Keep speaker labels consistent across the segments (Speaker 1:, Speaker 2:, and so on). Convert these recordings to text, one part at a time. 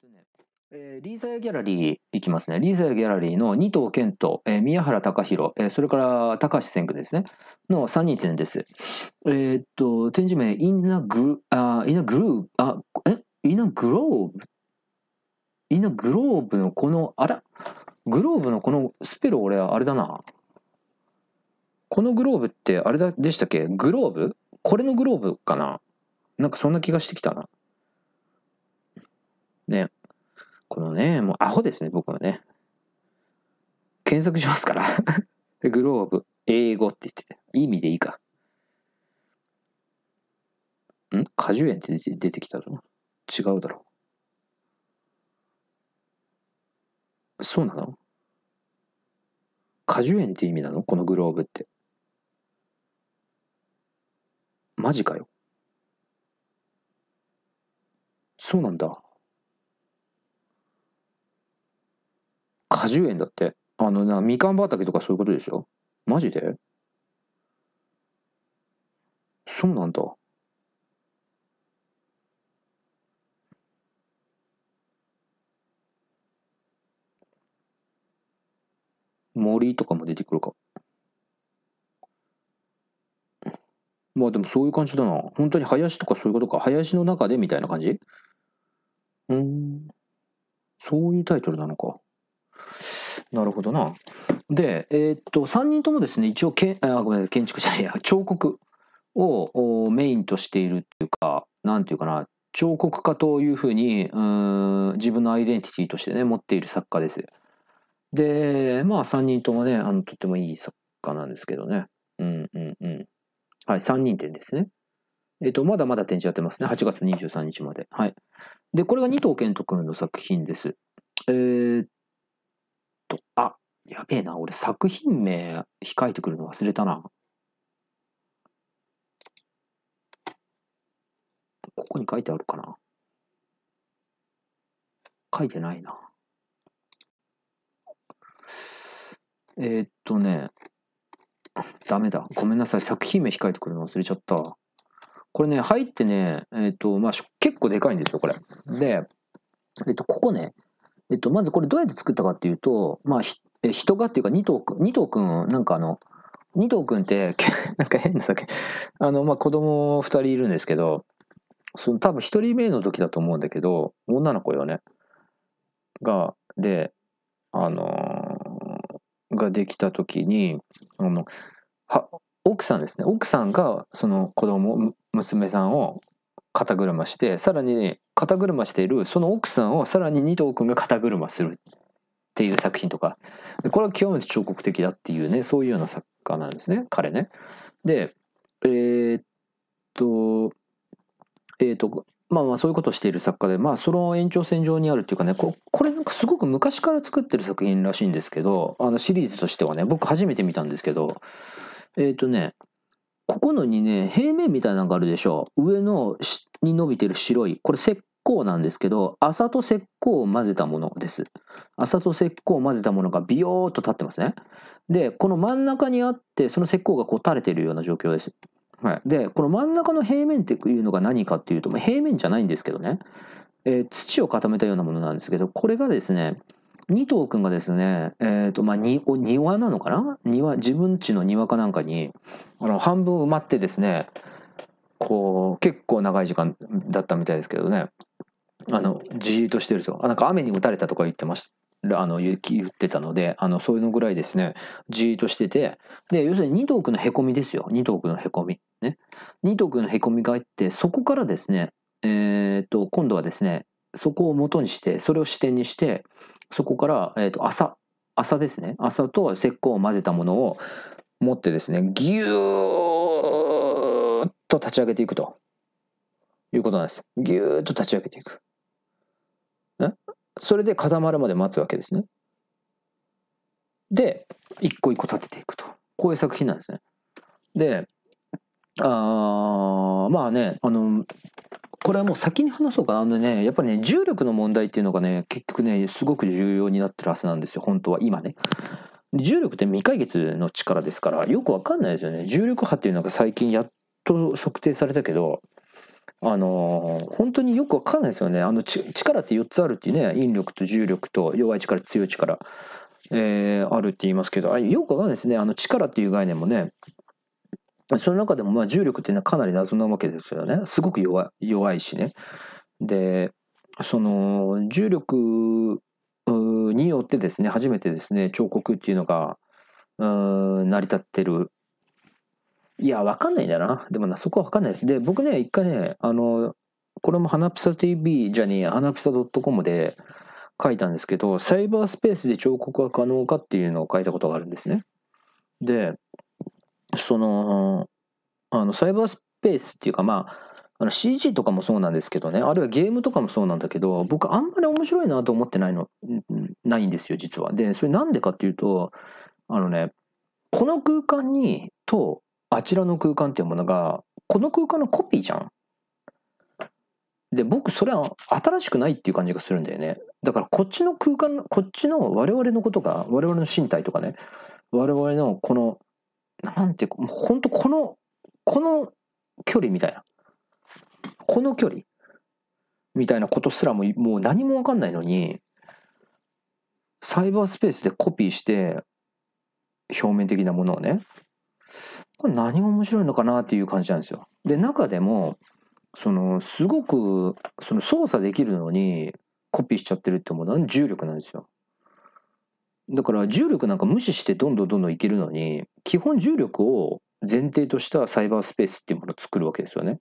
Speaker 1: とねえー、リーザやギャラリーいきますね。リーザやギャラリーの二藤健と、えー、宮原隆弘、えー、それから高橋千久ですね、の3人展です。えー、っと、展示名、インナグあインナグルーあ、えインナグローブインナグローブのこの、あらグローブのこのスペル俺あれだな。このグローブってあれだでしたっけグローブこれのグローブかななんかそんな気がしてきたな。ね。このね、もうアホですね、僕はね。検索しますから グローブ、英語って言ってて。意味でいいか。ん果樹園って出てきたぞ。違うだろう。そうなの果樹園って意味なのこのグローブって。マジかよ。そうなんだ。果樹園だって。あのな、みかん畑とかそういうことでしょマジでそうなんだ。森とかも出てくるか。まあでもそういう感じだな。本当に林とかそういうことか。林の中でみたいな感じうん。そういうタイトルなのか。なるほどな。で、えー、っと、3人ともですね、一応けあ、ごめんなさい、建築じゃねえや、彫刻をメインとしているっていうか、なんていうかな、彫刻家というふうにうん自分のアイデンティティとしてね持っている作家です。でまあ3人ともねあのとってもいい作家なんですけどね。うんうんうん。はい3人展ですね。えっ、ー、とまだまだ展示やってますね8月23日まで。はい。でこれが二藤健人君の作品です。えっ、と、あ、やべえな。俺作品名控えてくるの忘れたな。ここに書いてあるかな書いてないな。えー、っとね、ダメだ。ごめんなさい。作品名控えてくるの忘れちゃった。これね、入ってね、えー、っと、まあ、結構でかいんですよ、これ。で、えっと、ここね、えっと、まずこれどうやって作ったかっていうと、まあ、人がっていうか2頭くん、2頭くん、なんかあの、2頭くんって、なんか変なさけ、あの、まあ子供2人いるんですけど、その多分1人目の時だと思うんだけど、女の子よね。が、で、あのー、ができた時に、あの、は、奥さんですね。奥さんがその子供、娘さんを肩車してさらに、ね、肩車しているその奥さんをさらに二藤君が肩車するっていう作品とかこれは極めて彫刻的だっていうねそういうような作家なんですね彼ね。でえー、っとえー、っとまあまあそういうことをしている作家でまあその延長線上にあるっていうかねこれなんかすごく昔から作ってる作品らしいんですけどあのシリーズとしてはね僕初めて見たんですけどえー、っとねここのにね、平面みたいなのがあるでしょう。上のに伸びてる白い。これ石膏なんですけど、麻と石膏を混ぜたものです。麻と石膏を混ぜたものがビヨーっと立ってますね。で、この真ん中にあって、その石膏がこう垂れてるような状況です。はい、で、この真ん中の平面っていうのが何かっていうと、まあ、平面じゃないんですけどね、えー、土を固めたようなものなんですけど、これがですね、二藤くんがですね、えっ、ー、と、まあ、に、庭なのかな庭、自分家の庭かなんかに、あの、半分埋まってですね、こう、結構長い時間だったみたいですけどね、あの、じーっとしてると、あ、なんか雨に打たれたとか言ってました。あの雪言ってたのであのそういうのぐらいですねじーっとしててで要するに二頭くんのへこみですよ二頭くんのへこみね二頭くんのへこみがあってそこからですねえっ、と今度はですねそこを元にして、それを視点にして、そこから、えっ、ー、と、朝、朝ですね。朝と石膏を混ぜたものを持ってですね、ぎゅーッと立ち上げていくということなんです。ぎゅーッと立ち上げていく。ね、それで固まるまで待つわけですね。で、一個一個立てていくと。こういう作品なんですね。で、あまあね、あの、これはもう先に話そうかな。あのね、やっぱりね、重力の問題っていうのがね、結局ね、すごく重要になってるはずなんですよ、本当は、今ね。重力って未解決の力ですから、よくわかんないですよね。重力波っていうのが最近やっと測定されたけど、あのー、本当によくわかんないですよね。あの力って4つあるっていうね、引力と重力と弱い力、強い力、えー、あるって言いますけど、あよくわかんないですね。あの力っていう概念もね、その中でもまあ重力っていうのはかなり謎なわけですよね。すごく弱いしね。で、その重力によってですね、初めてですね、彫刻っていうのが成り立ってる。いや、わかんないんだな。でもな、そこはわかんないです。で、僕ね、一回ね、あの、これも花ピサ TV じゃねえ、花ピサ .com で書いたんですけど、サイバースペースで彫刻は可能かっていうのを書いたことがあるんですね。で、その、あの、サイバースペースっていうか、まあ、あの CG とかもそうなんですけどね、あるいはゲームとかもそうなんだけど、僕あんまり面白いなと思ってないの、ないんですよ、実は。で、それなんでかっていうと、あのね、この空間に、と、あちらの空間っていうものが、この空間のコピーじゃん。で、僕それは新しくないっていう感じがするんだよね。だからこっちの空間、こっちの我々のことが、我々の身体とかね、我々のこのなんていうか、もうほんとこの、この距離みたいな。この距離みたいなことすらも、もう何もわかんないのに、サイバースペースでコピーして、表面的なものをね、これ何が面白いのかなっていう感じなんですよ。で、中でも、その、すごく、その操作できるのに、コピーしちゃってるってものは重力なんですよ。だから重力なんか無視してどんどんどんどんいけるのに基本重力を前提としたサイバースペースっていうものを作るわけですよね。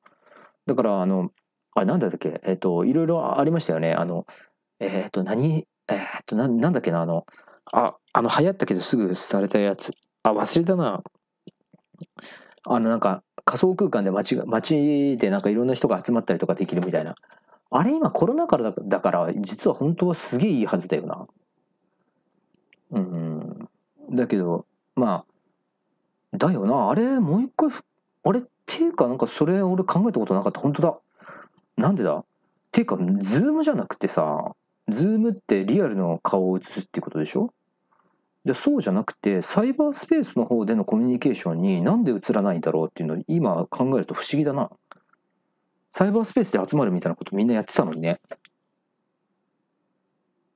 Speaker 1: だからあのあなんだっけえっ、といろいろありましたよねあのえっ、と何えっ、とななんだっけなあのああの流行ったけどすぐされたやつあ忘れたなあのなんか仮想空間で街街でなんかいろんな人が集まったりとかできるみたいなあれ今コロナ禍だから実は本当はすげえいいはずだよなうん。だけど、まあ、だよな。あれ、もう一回、あれっていうか、なんかそれ俺考えたことなかった。本当だ。なんでだっていうか、ズームじゃなくてさ、ズームってリアルの顔を映すってことでしょでそうじゃなくてサイバースペースの方でのコミュニケーションになんで映らないんだろうっていうのを今考えると不思議だなサイバースペースで集まるみたいなことみんなやってたのにね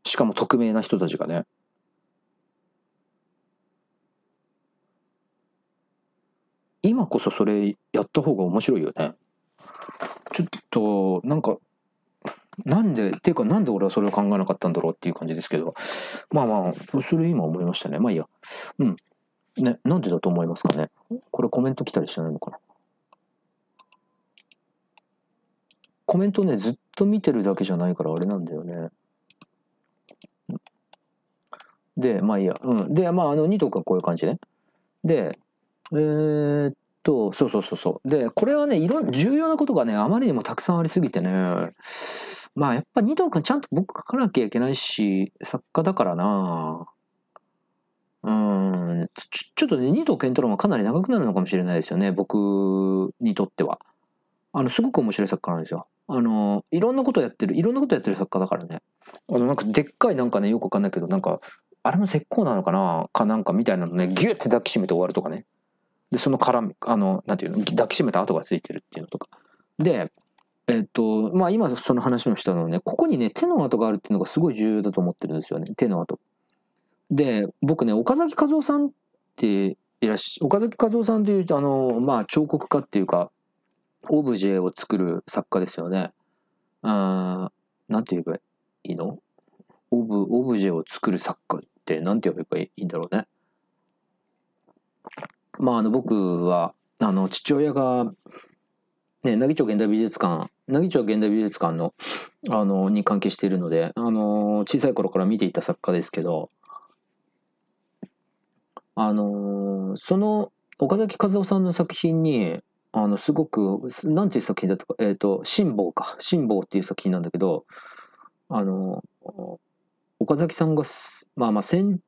Speaker 1: しかも匿名な人たちがね今こそそれやった方が面白いよねちょっとなんかなんでっていうかなんで俺はそれを考えなかったんだろうっていう感じですけどまあまあそれ今思いましたねまあいいやうんねなんでだと思いますかねこれコメント来たりしないのかなコメントねずっと見てるだけじゃないからあれなんだよねでまあいいやうんでまああの2とかこういう感じねでえー、っと、そうそうそうそう。で、これはね、いろんな重要なことがね、あまりにもたくさんありすぎてね、まあやっぱ二藤君ちゃんと僕書かなきゃいけないし、作家だからなうんち、ちょっとね、二藤健太郎もかなり長くなるのかもしれないですよね、僕にとっては。あの、すごく面白い作家なんですよ。あの、いろんなことやってる、いろんなことやってる作家だからね。あの、なんかでっかいなんかね、よくわかんないけど、なんか、あれも石膏なのかなかなんかみたいなのね、ギュッて抱きしめて終わるとかね。で、その絡み、あの、なんていうの、抱きしめた跡がついてるっていうのとか。で、えっと、まあ今その話をしたのはね、ここにね、手の跡があるっていうのがすごい重要だと思ってるんですよね、手の跡。で、僕ね、岡崎和夫さんっていらっしゃ、岡崎和夫さんという、あの、まあ彫刻家っていうか、オブジェを作る作家ですよね。うん、なんて言えばいいのオブ、オブジェを作る作家ってなんて呼べばいいんだろうね。まあ、あの僕はあの父親が、ね、奈義町現代美術館奈義町現代美術館のあのに関係しているのであの小さい頃から見ていた作家ですけどあのその岡崎和夫さんの作品にあのすごく何ていう作品だったかえっ、ー、と「辛抱」か「辛抱」っていう作品なんだけどあの岡崎さんがまあまあ戦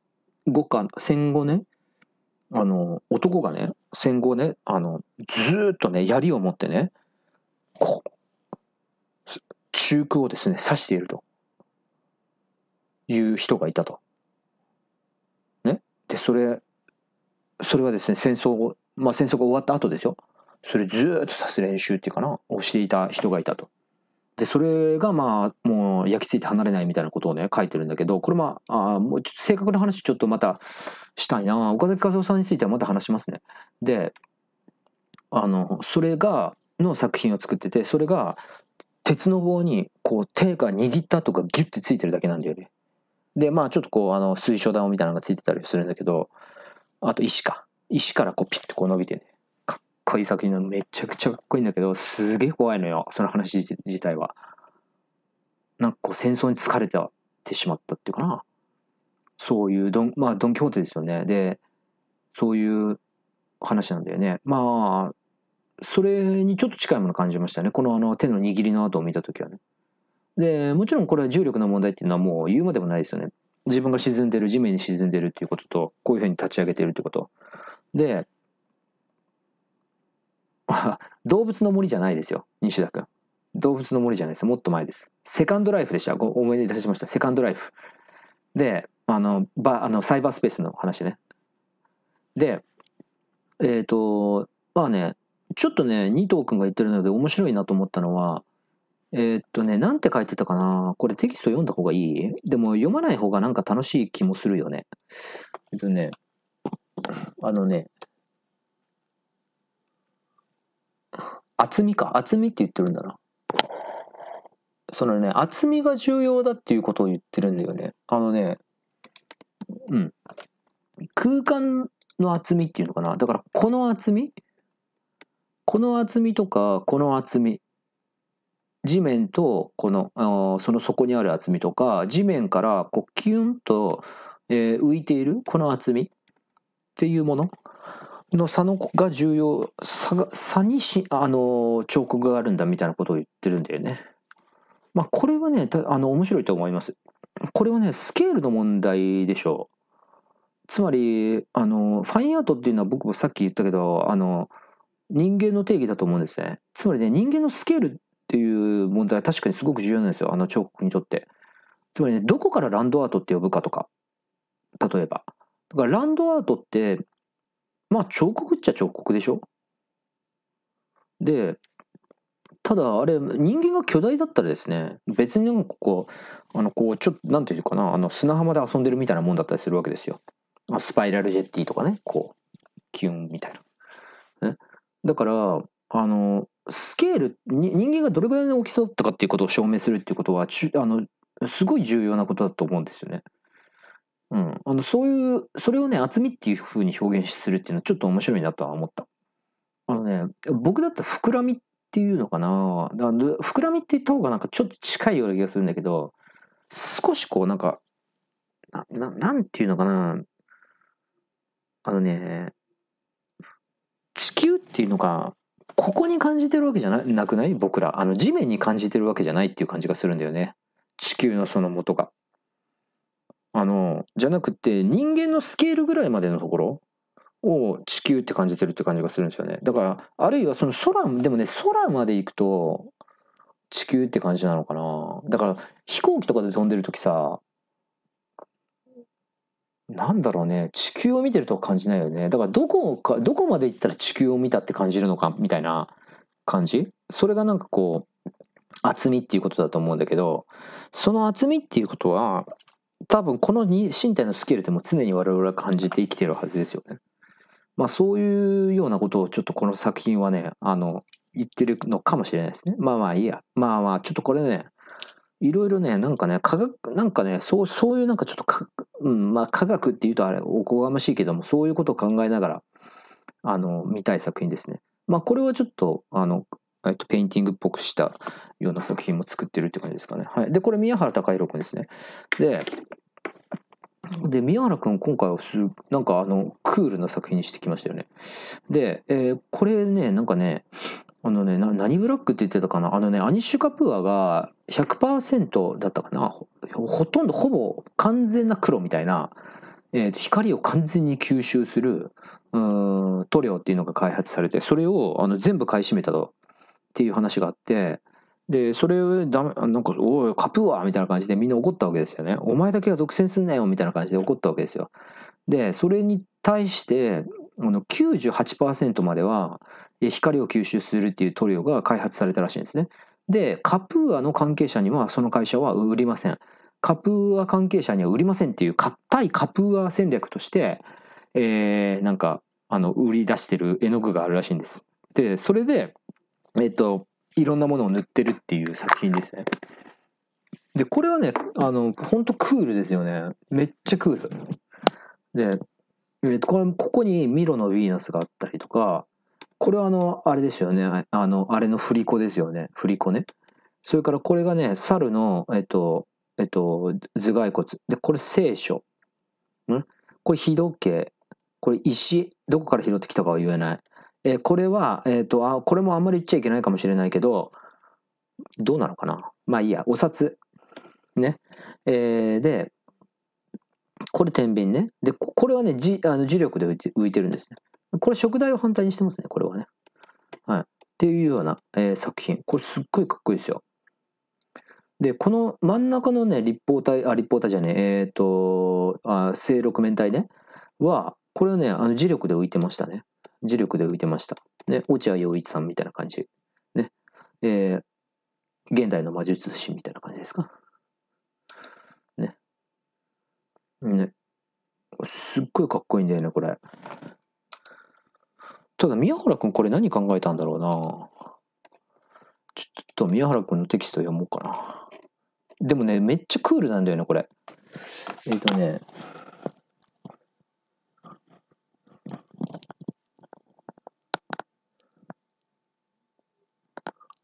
Speaker 1: 後か戦後ねあの、男がね、戦後ね、あの、ずっとね、槍を持ってね、こう、中空をですね、刺しているという人がいたと。ね。で、それ、それはですね、戦争を、まあ戦争が終わった後ですよ。それずっと刺す練習っていうかな、をしていた人がいたと。で、それがまあ、もう焼き付いて離れないみたいなことをね、書いてるんだけど、これまあ、あもうちょっと正確な話ちょっとまたしたいな。岡崎和夫さんについてはまた話しますね。で、あの、それが、の作品を作ってて、それが、鉄の棒に、こう、手が握ったとかギュッてついてるだけなんだよね。で、まあ、ちょっとこう、あの、水晶弾みたいなのがついてたりするんだけど、あと石か。石からこう、ピッとこう伸びてね。こい作品のめちゃくちゃかっこいいんだけどすげえ怖いのよその話自体はなんかこう戦争に疲れててしまったっていうかなそういうドンまあドン・キホーテですよねでそういう話なんだよねまあそれにちょっと近いもの感じましたねこのあの手の握りの跡を見た時はねでもちろんこれは重力の問題っていうのはもう言うまでもないですよね自分が沈んでる地面に沈んでるっていうこととこういうふうに立ち上げてるってことであ 動物の森じゃないですよ、西田君。動物の森じゃないです。もっと前です。セカンドライフでした。ご思い出しました。セカンドライフ。で、あの、ばあのサイバースペースの話ね。で、えっ、ー、と、まあね、ちょっとね、二藤君が言ってるので面白いなと思ったのは、えー、っとね、なんて書いてたかなこれテキスト読んだ方がいいでも読まない方がなんか楽しい気もするよね。えっとね、あのね、厚みか厚みって言ってるんだなそのね厚みが重要だっていうことを言ってるんだよねあのねうん空間の厚みっていうのかなだからこの厚みこの厚みとかこの厚み地面とこのその底にある厚みとか地面からこうキュンと、えー、浮いているこの厚みっていうものの差のが重要差が差にしあの彫刻があるんだみたいなことを言ってるんだよね。まあ、これはねあの面白いと思います。これはねスケールの問題でしょう。つまりあのファインアートっていうのは僕もさっき言ったけどあの人間の定義だと思うんですね。つまりね人間のスケールっていう問題は確かにすごく重要なんですよあの彫刻にとって。つまりねどこからランドアートって呼ぶかとか例えば。だからランドアートってまあ彫刻っちゃ彫刻でしょで、ただあれ人間が巨大だったらですね別にでもここあのこうちょっと何て言うかなあの砂浜で遊んでるみたいなもんだったりするわけですよ。スパイラルジェッティとかねこうキュンみたいな。ね、だからあのスケール人間がどれぐらいの大きさだったかっていうことを証明するっていうことはあのすごい重要なことだと思うんですよね。うん。あの、そういう、それをね、厚みっていうふうに表現するっていうのはちょっと面白いなとは思った。あのね、僕だったら膨らみっていうのかな。だから膨らみって言った方がなんかちょっと近いような気がするんだけど、少しこうなんか、な、ななんていうのかな。あのね、地球っていうのが、ここに感じてるわけじゃななくない僕ら。あの、地面に感じてるわけじゃないっていう感じがするんだよね。地球のその元が。あの、じゃなくて人間のスケールぐらいまでのところを地球って感じてるって感じがするんですよね。だから、あるいはその空、でもね、空まで行くと地球って感じなのかな。だから飛行機とかで飛んでる時さ、なんだろうね、地球を見てるとは感じないよね。だからどこか、どこまで行ったら地球を見たって感じるのかみたいな感じそれがなんかこう、厚みっていうことだと思うんだけど、その厚みっていうことは、多分この身体のスケールっても常に我々は感じて生きてるはずですよね。まあそういうようなことをちょっとこの作品はね、あの、言ってるのかもしれないですね。まあまあいいや。まあまあ、ちょっとこれね、いろいろね、なんかね、科学、なんかね、そう、そういうなんかちょっとか、うん、まあ科学っていうとあれ、おこがましいけども、そういうことを考えながら、あの、見たい作品ですね。まあこれはちょっと、あの、えっと、ペインティングっぽくしたような作品も作ってるって感じですかね。はい。で、これ宮原隆弘君ですね。で、で、宮原君今回はす、なんかあの、クールな作品にしてきましたよね。で、えー、これね、なんかね、あのね、何ブラックって言ってたかなあのね、アニッシュ・カプアが100%だったかなほとんどほぼ完全な黒みたいな、えー、光を完全に吸収するうん塗料っていうのが開発されてそれをあの全部買い占めたとっていう話があって、で、それダメ、なんか、おい、カプーアみたいな感じでみんな怒ったわけですよね。お前だけが独占すんなよみたいな感じで怒ったわけですよ。で、それに対して、あの98%までは光を吸収するっていう塗料が開発されたらしいんですね。で、カプーアの関係者にはその会社は売りません。カプーア関係者には売りませんっていう、対カプーア戦略として、えー、なんか、あの、売り出してる絵の具があるらしいんです。で、それで、えっと、いろんなものを塗ってるっていう作品ですね。で、これはね、あの、ほんとクールですよね。めっちゃクール。で、えっと、これ、ここにミロのヴィーナスがあったりとか、これはあの、あれですよね。あの、あれの振り子ですよね。振り子ね。それからこれがね、猿の、えっと、えっと、頭蓋骨。で、これ聖書。んこれ日時計。これ石。どこから拾ってきたかは言えない。えー、これは、えっ、ー、と、あ、これもあんまり言っちゃいけないかもしれないけど、どうなのかなまあいいや、お札。ね。えー、で、これ天秤ね。で、これはね、じあの磁力で浮いてるんですね。これ食材を反対にしてますね、これはね。はい。っていうような、えー、作品。これすっごいかっこいいですよ。で、この真ん中のね、立方体、あ、立方体じゃねえ、えっ、ー、と、あ正六面体ね、は、これはね、あの磁力で浮いてましたね。磁力で浮いてました。ね、落合陽一さんみたいな感じ。ね。えー、現代の魔術師みたいな感じですか。ね。ね。すっごいかっこいいんだよね、これ。ただ、宮原くんこれ何考えたんだろうなちょっと宮原くんのテキスト読もうかな。でもね、めっちゃクールなんだよね、これ。えっ、ー、とね、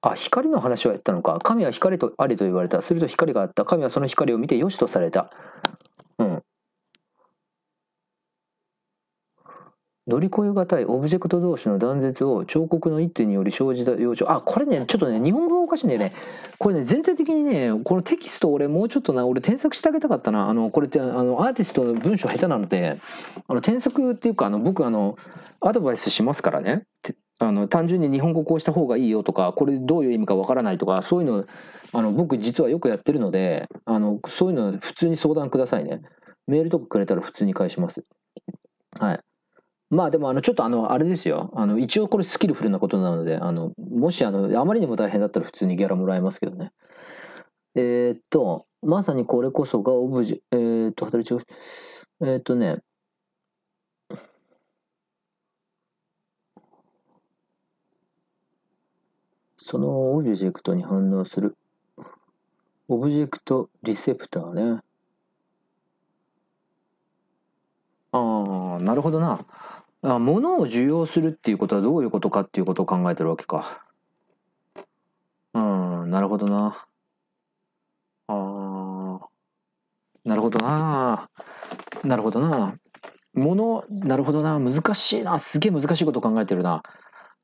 Speaker 1: あ、光の話をやったのか。神は光とありと言われた。すると光があった。神はその光を見て良しとされた。乗り越えたいオブジェクト同士の断絶を彫刻の一手により生じた要所あこれねちょっとね日本語がおかしいんだよねこれね全体的にねこのテキスト俺もうちょっとな俺添削してあげたかったなあのこれってあのアーティストの文章下手なのであの添削っていうかあの僕あのアドバイスしますからねあの単純に日本語こうした方がいいよとかこれどういう意味かわからないとかそういうのあの僕実はよくやってるのであのそういうの普通に相談くださいねメールとかくれたら普通に返しますはいまあでもあのちょっとあのあれですよあの一応これスキルフルなことなのであのもしあのあまりにも大変だったら普通にギャラもらえますけどねえー、っとまさにこれこそがオブジェえー、っと働きえー、っとねそのオブジェクトに反応するオブジェクトリセプターねああなるほどなあ物を受容するっていうことはどういうことかっていうことを考えてるわけかうんなるほどなあなるほどななるほどな物なるほどな難しいなすげえ難しいこと考えてるな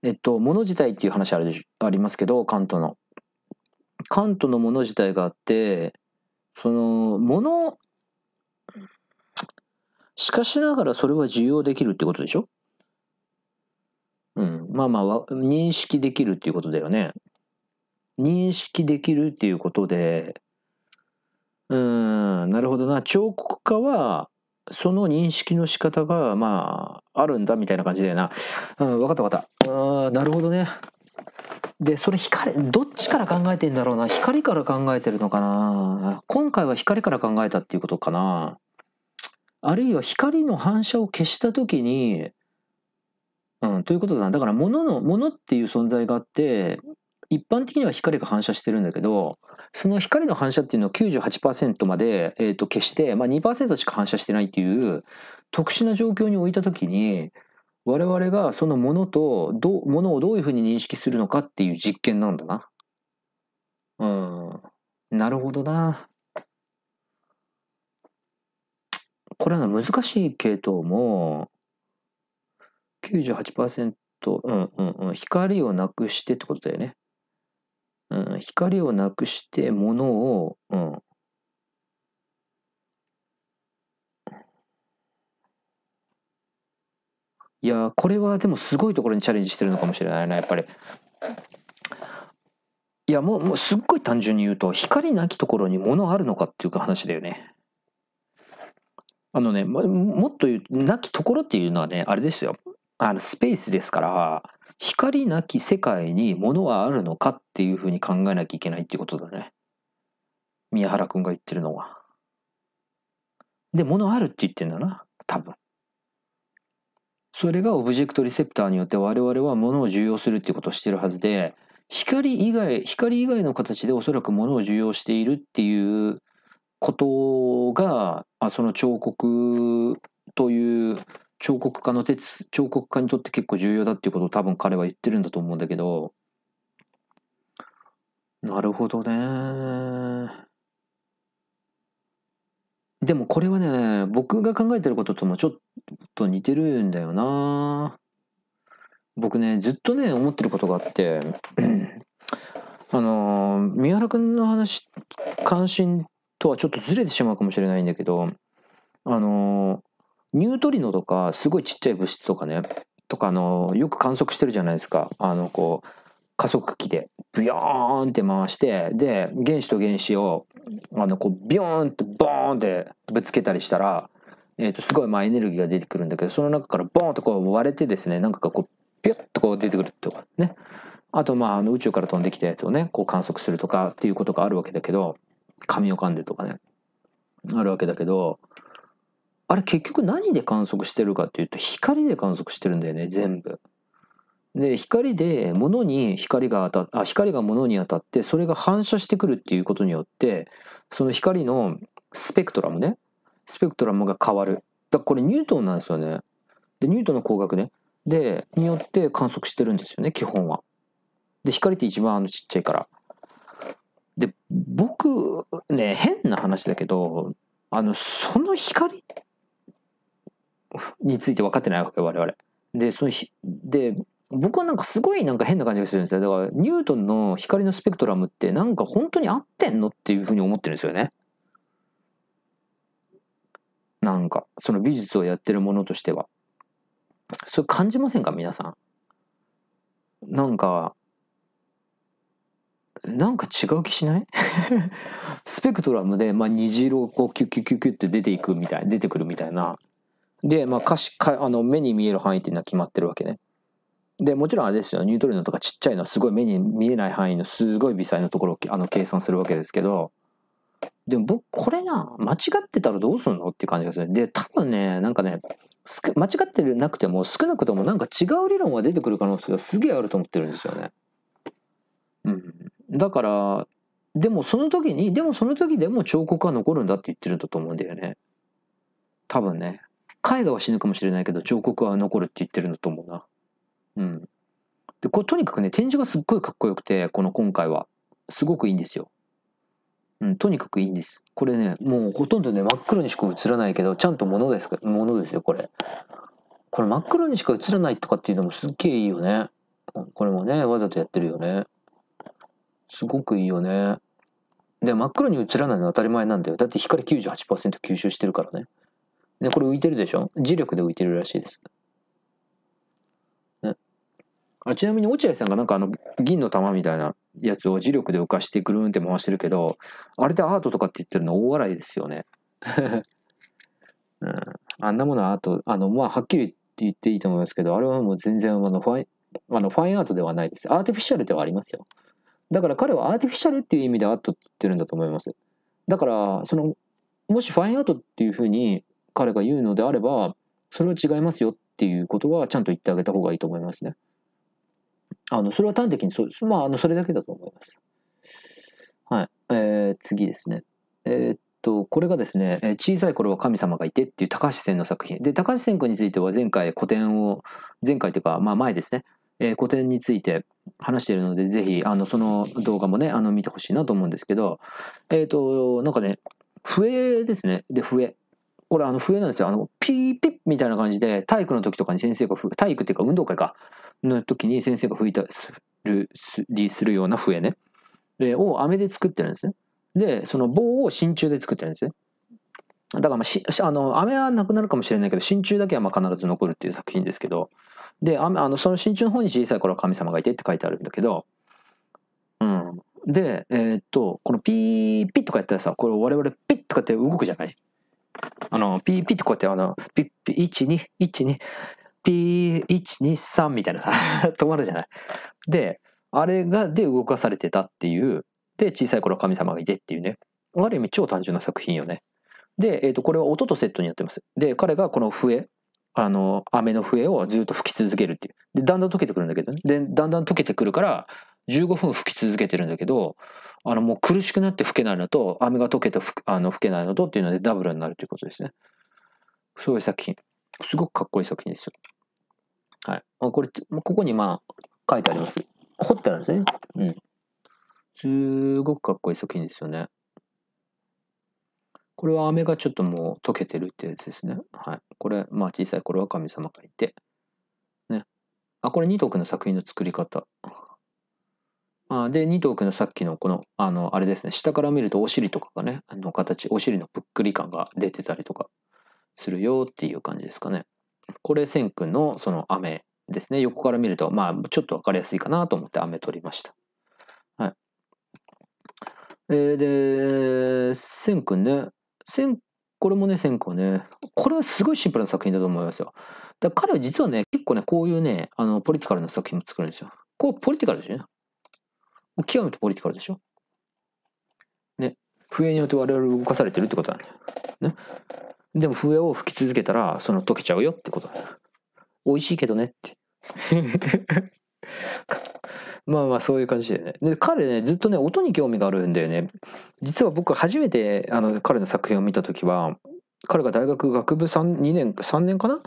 Speaker 1: えっと物自体っていう話あるありますけどカントのカントの物自体があってその物しかしながらそれは受容できるってことでしょうん。まあまあ、認識できるっていうことだよね。認識できるっていうことで、うん、なるほどな。彫刻家は、その認識の仕方が、まあ、あるんだみたいな感じだよな。うん、わかったわかった。うん、なるほどね。で、それ光、どっちから考えてんだろうな。光から考えてるのかな。今回は光から考えたっていうことかな。あるいは光の反射を消した時に、うん、ということだな。だから物の、物っていう存在があって、一般的には光が反射してるんだけど、その光の反射っていうのを98%まで、えー、と消して、まあ、2%しか反射してないっていう特殊な状況に置いた時に、我々がそのものとど、をどういうふうに認識するのかっていう実験なんだな。うん。なるほどな。これは難しい系統も98%、うんうんうん、光をなくしてってことだよね。うん、光をなくしてものを、うん、いやこれはでもすごいところにチャレンジしてるのかもしれないなやっぱり。いやもうもうすっごい単純に言うと光なきところにものあるのかっていう話だよね。あのねも、もっと言う、なきところっていうのはね、あれですよ。あの、スペースですから、光なき世界に物はあるのかっていうふうに考えなきゃいけないっていうことだね。宮原くんが言ってるのは。で、物あるって言ってんだな、多分。それがオブジェクトリセプターによって我々は物を重要するっていうことをしてるはずで、光以外、光以外の形でおそらく物を重要しているっていうことが、まあ、その彫刻という彫刻家の鉄彫刻家にとって結構重要だっていうことを多分彼は言ってるんだと思うんだけどなるほどねでもこれはね僕が考えてることともちょっと似てるんだよな僕ねずっとね思ってることがあって あの三原君の話関心とはちょっとずれてしまうかもしれないんだけど、あの、ニュートリノとか、すごいちっちゃい物質とかね、とか、あの、よく観測してるじゃないですか。あの、こう、加速器で、ビヨーンって回して、で、原子と原子を、あの、こう、ビヨーンってボーンってぶつけたりしたら、えっ、ー、と、すごい、まあ、エネルギーが出てくるんだけど、その中からボーンとこう割れてですね、なんかこう、ピュッとこう出てくるとかね。あと、まあ、あの宇宙から飛んできたやつをね、こう観測するとかっていうことがあるわけだけど、紙を噛んでとかねあるわけだけどあれ結局何で観測してるかっていうと光で観測してるんだよね全部。で光で物に光が当たあ光が物に当たってそれが反射してくるっていうことによってその光のスペクトラムねスペクトラムが変わるだこれニュートンなんですよねでニュートンの工学ねでによって観測してるんですよね基本はで光って一番あのちっちゃいからで、僕、ね、変な話だけど、あの、その光について分かってないわけ、我々。で、そのひ、で、僕はなんかすごいなんか変な感じがするんですよ。だから、ニュートンの光のスペクトラムってなんか本当に合ってんのっていうふうに思ってるんですよね。なんか、その美術をやってるものとしては。それ感じませんか皆さん。なんか、なんか違う気しない スペクトラムで、まあ、虹色がこうキュッキュッキュッキュッって出ていくみたい出てくるみたいなで、まあ、かあの目に見える範囲っていうのは決まってるわけねでもちろんあれですよニュートリノとかちっちゃいのはすごい目に見えない範囲のすごい微細なところをあの計算するわけですけどでも僕これな間違ってたらどうすんのっていう感じがするで多分ねなんかね間違ってなくても少なくともなんか違う理論が出てくる可能性がすげえあると思ってるんですよねだから、でもその時に、でもその時でも彫刻は残るんだって言ってるんだと思うんだよね。多分ね。絵画は死ぬかもしれないけど、彫刻は残るって言ってるんだと思うな。うん。で、これとにかくね、展示がすっごいかっこよくて、この今回は。すごくいいんですよ。うん、とにかくいいんです。これね、もうほとんどね、真っ黒にしか映らないけど、ちゃんとものですか、ものですよ、これ。これ真っ黒にしか映らないとかっていうのもすっげえいいよね。これもね、わざとやってるよね。すごくいいよね。で、真っ黒に映らないのは当たり前なんだよ。だって光98%吸収してるからね。で、これ浮いてるでしょ磁力で浮いてるらしいです。ね、あちなみに落合さんがなんかあの銀の玉みたいなやつを磁力で浮かしてぐるんって回してるけど、あれでアートとかって言ってるの大笑いですよね。うん、あんなものはアート、あの、まあ、はっきりって言っていいと思いますけど、あれはもう全然あのファイン、あのファインアートではないです。アーティフィシャルではありますよ。だから彼はアーティフィシャルっていう意味でアートって言ってるんだと思います。だからそのもしファインアートっていうふうに彼が言うのであればそれは違いますよっていうことはちゃんと言ってあげた方がいいと思いますね。あのそれは端的にそうですまああのそれだけだと思います。はい、えー、次ですね。えー、っとこれがですね「小さい頃は神様がいて」っていう高橋千の作品で高橋千君については前回古典を前回というかまあ前ですねえー、古典について話しているので、ぜひ、あの、その動画もね、あの、見てほしいなと思うんですけど、えっ、ー、と、なんかね、笛ですね。で、笛。これ、あの、笛なんですよ。あの、ピーピッみたいな感じで、体育の時とかに先生が、体育っていうか運動会か、の時に先生が吹いたりするような笛ね。で、を飴で作ってるんですね。で、その棒を真鍮で作ってるんですね。だからまあし、あの、雨はなくなるかもしれないけど、真鍮だけはまあ必ず残るっていう作品ですけど、で、あのその真鍮の方に小さい頃は神様がいてって書いてあるんだけど、うん。で、えー、っと、このピーピッとかやったらさ、これ我々ピッとかって動くじゃないあの、ピーピッとこうやって、あの、ピッピ、1、2、1、2、ピー、1、2、3みたいなさ、止まるじゃない。で、あれが、で動かされてたっていう、で、小さい頃は神様がいてっていうね。ある意味超単純な作品よね。で、えー、とこれは音とセットになってます。で、彼がこの笛、あの、雨の笛をずっと吹き続けるっていう。で、だんだん溶けてくるんだけどね。で、だんだん溶けてくるから、15分吹き続けてるんだけど、あの、もう苦しくなって吹けないのと、雨が溶けて吹あの吹けないのとっていうのでダブルになるということですね。そういう作品。すごくかっこいい作品ですよ。はい。これ、ここにまあ、書いてあります。彫ってあるんですね。うん。すごくかっこいい作品ですよね。これは飴がちょっともう溶けてるってやつですね。はい。これ、まあ小さい頃は神様がいて。ね。あ、これ二徳の作品の作り方。あで、二徳のさっきのこの、あの、あれですね。下から見るとお尻とかがね、あの形、お尻のぷっくり感が出てたりとかするよっていう感じですかね。これ、千君のその飴ですね。横から見ると、まあちょっとわかりやすいかなと思って飴取りました。はい。えー、で、千君ね、線、これもね、線香ね。これはすごいシンプルな作品だと思いますよ。だ彼は実はね、結構ね、こういうね、あの、ポリティカルな作品も作るんですよ。こう、ポリティカルでしょね。極めてポリティカルでしょ。ね。笛によって我々動かされてるってことなんだよ。ね。でも笛を吹き続けたら、その溶けちゃうよってことだよ。美味しいけどねって。まあまあそういう感じでね。で、彼ね、ずっとね、音に興味があるんだよね。実は僕初めてあの彼の作品を見た時は、彼が大学学部3、2年、3年かな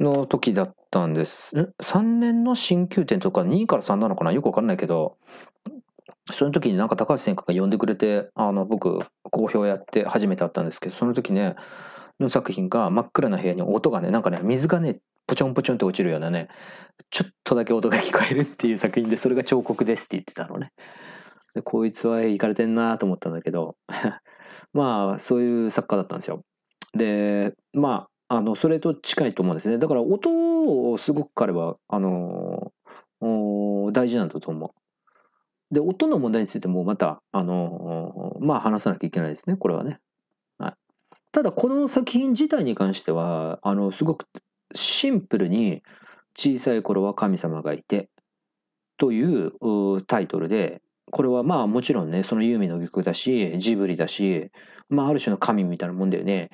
Speaker 1: の時だったんです。ん ?3 年の新旧点とか2から3なのかなよくわかんないけど、その時になんか高橋先生が呼んでくれて、あの、僕、好評やって初めて会ったんですけど、その時ね、の作品が真っ暗な部屋に音がね、なんかね、水がね、ポチョンポチョンって落ちるようなね、ちょっとだけ音が聞こえるっていう作品で、それが彫刻ですって言ってたのね。で、こいつは行かれてんなと思ったんだけど、まあ、そういう作家だったんですよ。で、まあ、あの、それと近いと思うんですね。だから音をすごく彼は、あのー、大事なんだと思う。で、音の問題についてもまた、あのー、まあ話さなきゃいけないですね、これはね。ただこの作品自体に関してはあのすごくシンプルに小さい頃は神様がいてというタイトルでこれはまあもちろんねそのユーミンの曲だしジブリだしまあある種の神みたいなもんだよね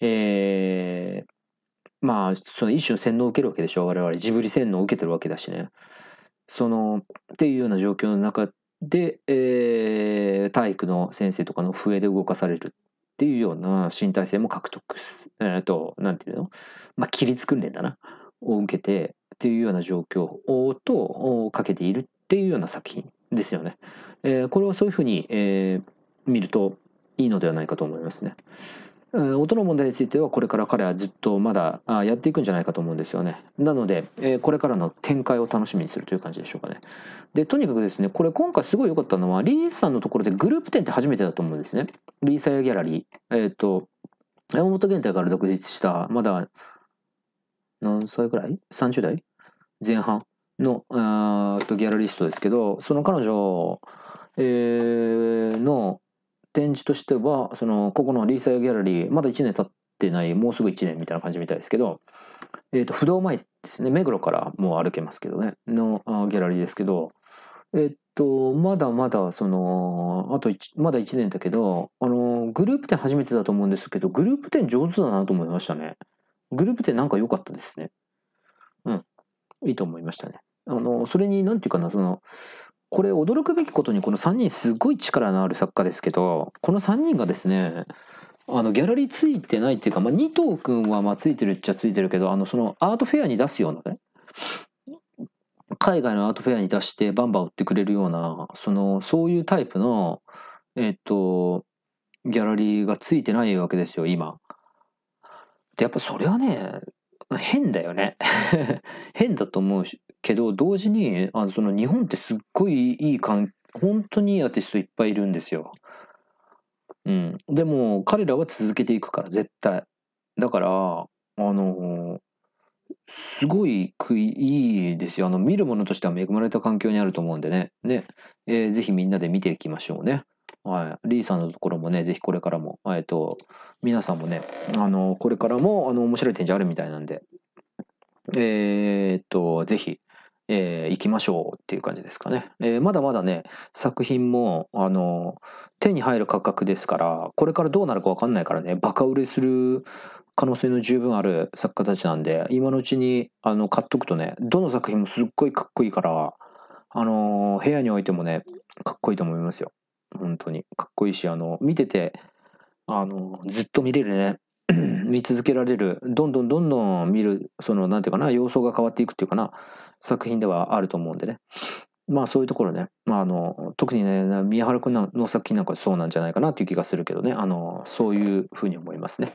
Speaker 1: えー、まあその一種の洗脳を受けるわけでしょ我々ジブリ洗脳を受けてるわけだしねそのっていうような状況の中で、えー、体育の先生とかの笛で動かされるっていうような身体性も獲得す、えっ、ー、と、なんていうのまあ、規律訓練だな。を受けてっていうような状況をとかけているっていうような作品ですよね。えー、これはそういうふうに、えー、見るといいのではないかと思いますね。音の問題についてはこれから彼はずっとまだやっていくんじゃないかと思うんですよね。なので、えこれからの展開を楽しみにするという感じでしょうかね。で、とにかくですね、これ今回すごい良かったのは、リーさんのところでグループ展って初めてだと思うんですね。リーサイアギャラリー。えっ、ー、と、山本現代から独立した、まだ、何歳くらい ?30 代前半のあとギャラリストですけど、その彼女、えー、の、展示としては、その、ここのリーサイギャラリー、まだ1年経ってない、もうすぐ1年みたいな感じみたいですけど、えっ、ー、と、不動前ですね、目黒からもう歩けますけどね、のギャラリーですけど、えっ、ー、と、まだまだ、その、あとまだ1年だけど、あの、グループ展初めてだと思うんですけど、グループ展上手だなと思いましたね。グループ展なんか良かったですね。うん。いいと思いましたね。あの、それに、なんていうかな、その、これ驚くべきことにこの3人すごい力のある作家ですけどこの3人がですねあのギャラリーついてないっていうか、まあ、2頭くんはまあついてるっちゃついてるけどあのそのアートフェアに出すようなね海外のアートフェアに出してバンバン売ってくれるようなそのそういうタイプのえっとギャラリーがついてないわけですよ今。でやっぱそれはね変だよね 変だと思うしけど同時にあのその日本ってすっごいいい環本当にいいアーティストいっぱいいるんですよ。うん、でも彼らは続けていくから絶対。だからあのすごいいいですよあの見るものとしては恵まれた環境にあると思うんでねね、えー、ぜひみんなで見ていきましょうね。はい、リーさんのところもね、ぜひこれからも、えっ、ー、と、皆さんもね、あの、これからも、あの、面白い展示あるみたいなんで、えー、っと、ぜひ、えー、行きましょうっていう感じですかね。えー、まだまだね、作品も、あの、手に入る価格ですから、これからどうなるかわかんないからね、バカ売れする可能性の十分ある作家たちなんで、今のうちに、あの、買っとくとね、どの作品もすっごいかっこいいから、あの、部屋に置いてもね、かっこいいと思いますよ。本当に。かっこいいし、あの、見てて、あの、ずっと見れるね。見続けられるどんどんどんどん見るその何て言うかな様相が変わっていくっていうかな、作品ではあると思うんでね。まあそういうところね、まあ、あの特にね宮原くんの作品なんかそうなんじゃないかなっていう気がするけどねあのそういうふうに思いますね。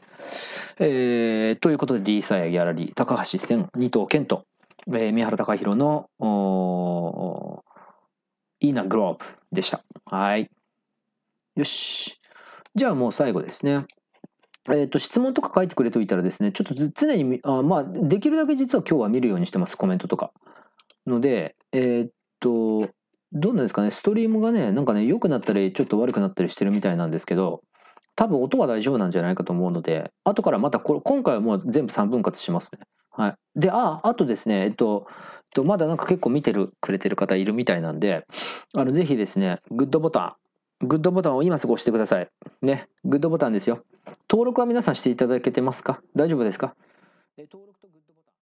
Speaker 1: えー、ということで D サイギャラリー高橋千二藤健と、えー、宮原隆弘のおいいなグローブでした。はい。よし。じゃあもう最後ですね。えっと、質問とか書いてくれといたらですね、ちょっと常に、あまあ、できるだけ実は今日は見るようにしてます、コメントとか。ので、えっと、どうなんですかね、ストリームがね、なんかね、良くなったり、ちょっと悪くなったりしてるみたいなんですけど、多分音は大丈夫なんじゃないかと思うので、後からまたこれ、今回はもう全部3分割しますね。はい。で、あ、あとですね、えっと、えっと、まだなんか結構見てる、くれてる方いるみたいなんで、あの、ぜひですね、グッドボタン、グッドボタンを今すぐ押してください。ね、グッドボタンですよ。登録は皆さんしていただけてますか大丈夫ですかえ登録とグッドボタン。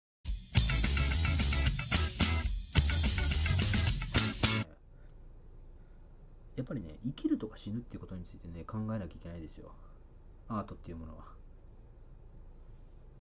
Speaker 1: やっぱりね、生きるとか死ぬっていうことについてね、考えなきゃいけないですよ。アートっていうものは。